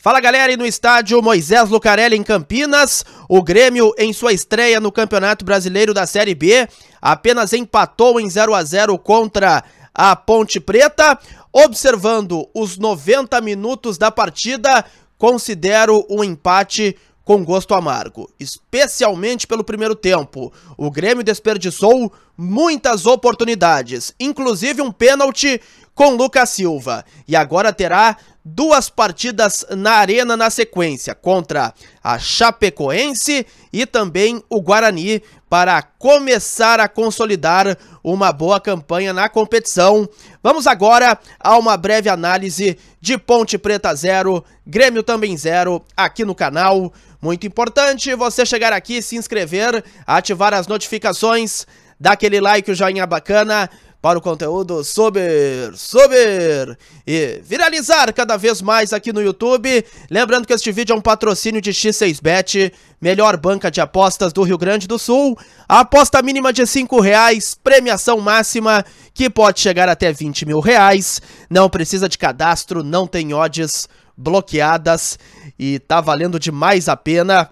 Fala galera, e no estádio Moisés Lucarelli em Campinas, o Grêmio em sua estreia no Campeonato Brasileiro da Série B apenas empatou em 0 a 0 contra a Ponte Preta. Observando os 90 minutos da partida, considero um empate com gosto amargo, especialmente pelo primeiro tempo. O Grêmio desperdiçou muitas oportunidades, inclusive um pênalti com Lucas Silva, e agora terá duas partidas na arena na sequência, contra a Chapecoense e também o Guarani, para começar a consolidar uma boa campanha na competição. Vamos agora a uma breve análise de Ponte Preta 0, Grêmio também 0 aqui no canal. Muito importante você chegar aqui, se inscrever, ativar as notificações, dar aquele like, o joinha bacana para o conteúdo subir, subir e viralizar cada vez mais aqui no YouTube. Lembrando que este vídeo é um patrocínio de X6Bet, melhor banca de apostas do Rio Grande do Sul. A aposta mínima de R$ reais, premiação máxima que pode chegar até 20 mil reais. Não precisa de cadastro, não tem odds bloqueadas e tá valendo demais a pena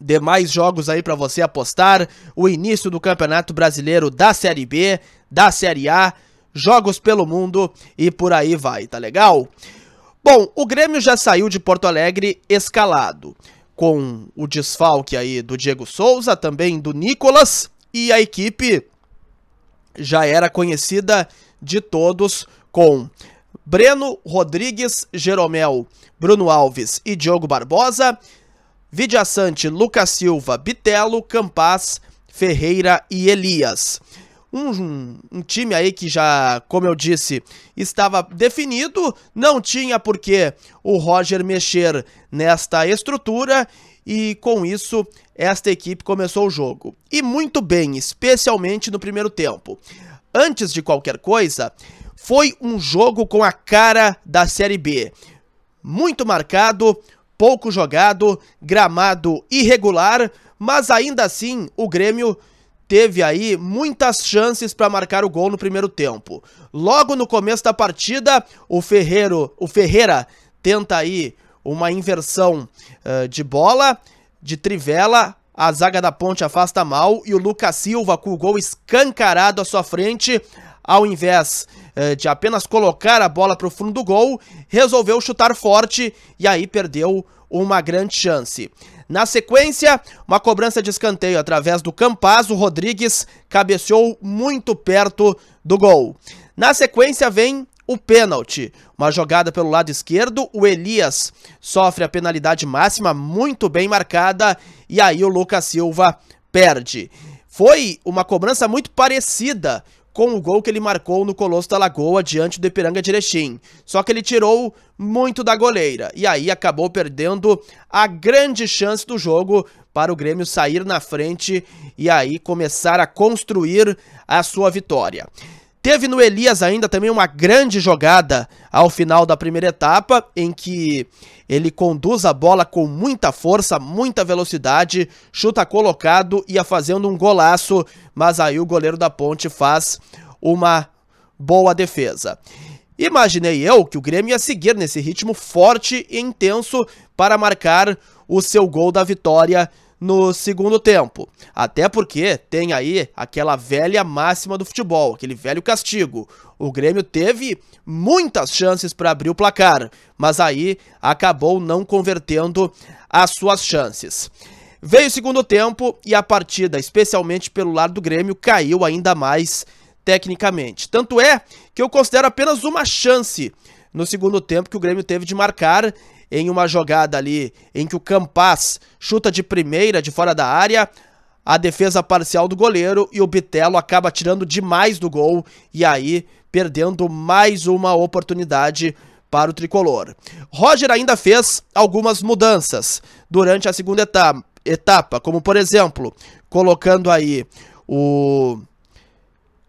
demais jogos aí para você apostar. O início do Campeonato Brasileiro da Série B, da Série A, jogos pelo mundo e por aí vai, tá legal? Bom, o Grêmio já saiu de Porto Alegre escalado, com o desfalque aí do Diego Souza, também do Nicolas, e a equipe já era conhecida de todos com Breno Rodrigues, Jeromel, Bruno Alves e Diogo Barbosa, Vidia Sante, Lucas Silva, Bitelo, Campaz, Ferreira e Elias. Um, um, time aí que já, como eu disse, estava definido, não tinha por que o Roger mexer nesta estrutura e com isso esta equipe começou o jogo. E muito bem, especialmente no primeiro tempo. Antes de qualquer coisa, foi um jogo com a cara da Série B. Muito marcado, pouco jogado, gramado irregular, mas ainda assim o Grêmio teve aí muitas chances para marcar o gol no primeiro tempo. Logo no começo da partida, o Ferreiro, o Ferreira tenta aí uma inversão uh, de bola, de trivela, a zaga da ponte afasta mal e o Lucas Silva com o gol escancarado à sua frente, ao invés uh, de apenas colocar a bola para o fundo do gol, resolveu chutar forte e aí perdeu uma grande chance. Na sequência, uma cobrança de escanteio através do Campazo o Rodrigues cabeceou muito perto do gol. Na sequência vem o pênalti. Uma jogada pelo lado esquerdo, o Elias sofre a penalidade máxima, muito bem marcada, e aí o Lucas Silva perde. Foi uma cobrança muito parecida com o gol que ele marcou no Colosso da Lagoa diante do Ipiranga de Erechim. Só que ele tirou muito da goleira e aí acabou perdendo a grande chance do jogo para o Grêmio sair na frente e aí começar a construir a sua vitória. Teve no Elias ainda também uma grande jogada ao final da primeira etapa, em que ele conduz a bola com muita força, muita velocidade, chuta colocado, ia fazendo um golaço, mas aí o goleiro da ponte faz uma boa defesa. Imaginei eu que o Grêmio ia seguir nesse ritmo forte e intenso para marcar o seu gol da vitória no segundo tempo. Até porque tem aí aquela velha máxima do futebol, aquele velho castigo. O Grêmio teve muitas chances para abrir o placar, mas aí acabou não convertendo as suas chances. Veio o segundo tempo e a partida, especialmente pelo lado do Grêmio, caiu ainda mais tecnicamente. Tanto é que eu considero apenas uma chance no segundo tempo que o Grêmio teve de marcar em uma jogada ali em que o Campas chuta de primeira, de fora da área, a defesa parcial do goleiro e o Bitelo acaba tirando demais do gol e aí perdendo mais uma oportunidade para o tricolor. Roger ainda fez algumas mudanças durante a segunda etapa, etapa como por exemplo, colocando aí o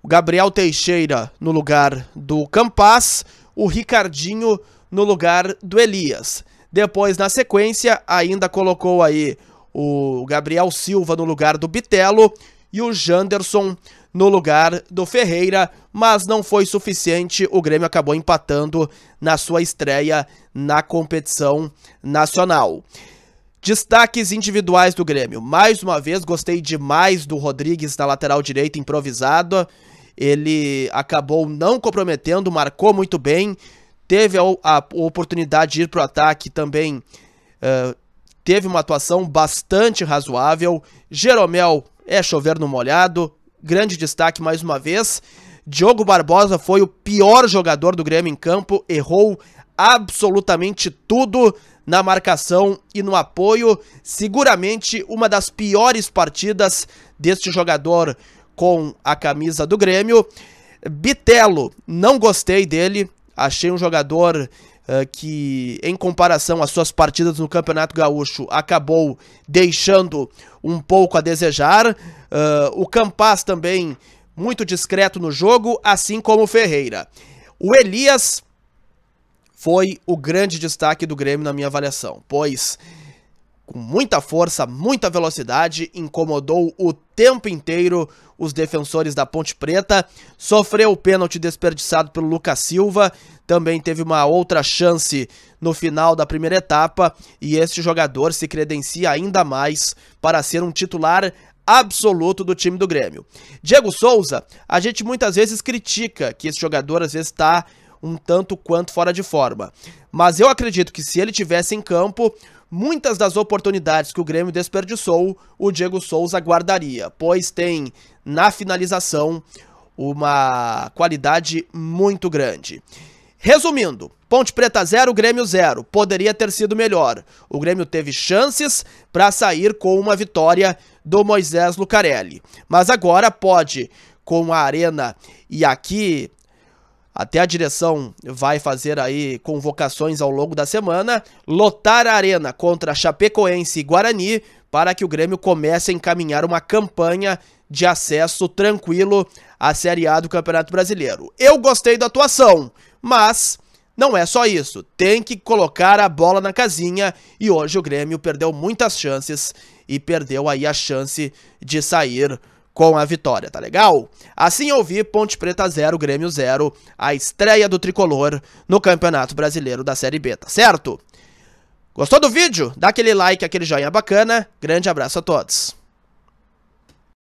Gabriel Teixeira no lugar do Campas, o Ricardinho no lugar do Elias. Depois, na sequência, ainda colocou aí o Gabriel Silva no lugar do Bitelo e o Janderson no lugar do Ferreira, mas não foi suficiente. O Grêmio acabou empatando na sua estreia na competição nacional. Destaques individuais do Grêmio. Mais uma vez, gostei demais do Rodrigues na lateral direita improvisada. Ele acabou não comprometendo, marcou muito bem, teve a, a oportunidade de ir para o ataque também uh, teve uma atuação bastante razoável. Jeromel é chover no molhado, grande destaque mais uma vez. Diogo Barbosa foi o pior jogador do Grêmio em campo, errou absolutamente tudo na marcação e no apoio. Seguramente uma das piores partidas deste jogador com a camisa do Grêmio. Bitelo, não gostei dele, Achei um jogador uh, que, em comparação às suas partidas no Campeonato Gaúcho, acabou deixando um pouco a desejar. Uh, o Campas também muito discreto no jogo, assim como o Ferreira. O Elias foi o grande destaque do Grêmio na minha avaliação, pois com muita força, muita velocidade, incomodou o tempo inteiro os defensores da Ponte Preta. Sofreu o pênalti desperdiçado pelo Lucas Silva, também teve uma outra chance no final da primeira etapa e este jogador se credencia ainda mais para ser um titular absoluto do time do Grêmio. Diego Souza, a gente muitas vezes critica que esse jogador às vezes está um tanto quanto fora de forma. Mas eu acredito que se ele tivesse em campo, muitas das oportunidades que o Grêmio desperdiçou, o Diego Souza guardaria, pois tem na finalização uma qualidade muito grande. Resumindo, Ponte Preta 0, Grêmio 0. Poderia ter sido melhor. O Grêmio teve chances para sair com uma vitória do Moisés Lucarelli. Mas agora pode, com a Arena e aqui até a direção vai fazer aí convocações ao longo da semana, lotar a arena contra Chapecoense e Guarani para que o Grêmio comece a encaminhar uma campanha de acesso tranquilo à Série A do Campeonato Brasileiro. Eu gostei da atuação, mas não é só isso. Tem que colocar a bola na casinha e hoje o Grêmio perdeu muitas chances e perdeu aí a chance de sair com a vitória, tá legal? Assim eu vi Ponte Preta 0, Grêmio 0, a estreia do tricolor no Campeonato Brasileiro da Série B, tá certo? Gostou do vídeo? Dá aquele like, aquele joinha bacana. Grande abraço a todos.